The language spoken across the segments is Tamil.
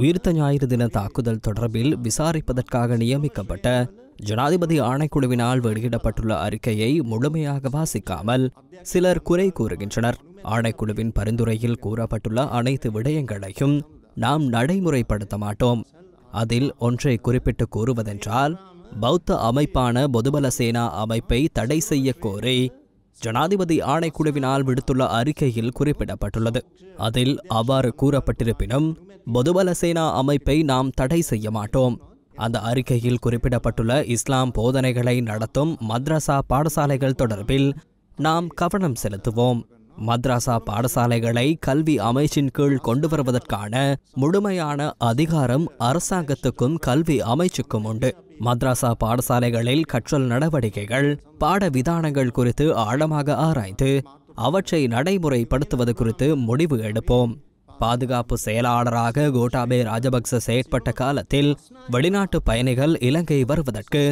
உயிர்த்த ஞாயிறு தின தாக்குதல் தொடர்பில் விசாரிப்பதற்காக நியமிக்கப்பட்ட ஜனாதிபதி ஆணைக்குழுவினால் வெளியிடப்பட்டுள்ள அறிக்கையை முழுமையாக வாசிக்காமல் சிலர் குறை கூறுகின்றனர் ஆணைக்குழுவின் பரிந்துரையில் கூறப்பட்டுள்ள அனைத்து விடயங்களையும் நாம் நடைமுறைப்படுத்த மாட்டோம் அதில் ஒன்றை குறிப்பிட்டு கூறுவதென்றால் பௌத்த அமைப்பான பொதுபல சேனா அமைப்பை தடை செய்ய கோரி ஜனாதிபதி ஆணைக்குழுவினால் விடுத்துள்ள அறிக்கையில் குறிப்பிடப்பட்டுள்ளது அதில் அவ்வாறு கூறப்பட்டிருப்பினும் பொதுபல சேனா அமைப்பை நாம் தடை செய்ய மாட்டோம் அந்த அறிக்கையில் குறிப்பிடப்பட்டுள்ள இஸ்லாம் போதனைகளை நடத்தும் மத்ராசா பாடசாலைகள் தொடர்பில் நாம் கவனம் செலுத்துவோம் மத்ராசா பாடசாலைகளை கல்வி அமைச்சின் கீழ் கொண்டு வருவதற்கான முழுமையான அதிகாரம் அரசாங்கத்துக்கும் கல்வி அமைச்சுக்கும் உண்டு மத்ராசா பாடசாலைகளில் கற்றல் நடவடிக்கைகள் பாட விதானங்கள் குறித்து ஆழமாக ஆராய்ந்து அவற்றை நடைமுறைப்படுத்துவது குறித்து முடிவு எடுப்போம் பாதுகாப்பு செயலாளராக கோட்டாபே ராஜபக்ச செயற்பட்ட காலத்தில் வெளிநாட்டு பயணிகள் இலங்கை வருவதற்கு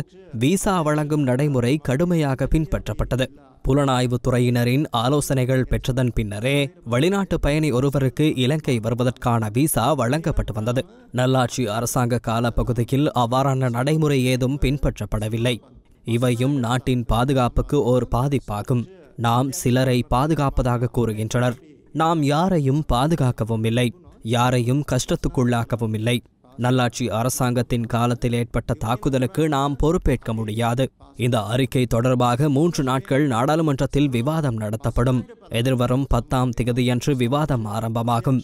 விசா வழங்கும் நடைமுறை கடுமையாக பின்பற்றப்பட்டது புலனாய்வு துறையினரின் ஆலோசனைகள் பெற்றதன் பின்னரே வெளிநாட்டு பயணி ஒருவருக்கு இலங்கை வருவதற்கான விசா வழங்கப்பட்டு வந்தது நல்லாட்சி அரசாங்க காலப்பகுதியில் அவ்வாறான நடைமுறை ஏதும் பின்பற்றப்படவில்லை இவையும் நாட்டின் பாதுகாப்புக்கு ஓர் பாதிப்பாகும் நாம் சிலரை பாதுகாப்பதாக கூறுகின்றனர் நாம் யாரையும் பாதுகாக்கவும் இல்லை யாரையும் கஷ்டத்துக்குள்ளாக்கவும் இல்லை நல்லாட்சி அரசாங்கத்தின் காலத்தில் ஏற்பட்ட தாக்குதலுக்கு நாம் பொறுப்பேற்க முடியாது இந்த அறிக்கை தொடர்பாக மூன்று நாட்கள் நாடாளுமன்றத்தில் விவாதம் நடத்தப்படும் எதிர்வரும் பத்தாம் திகதியன்று விவாதம் ஆரம்பமாகும்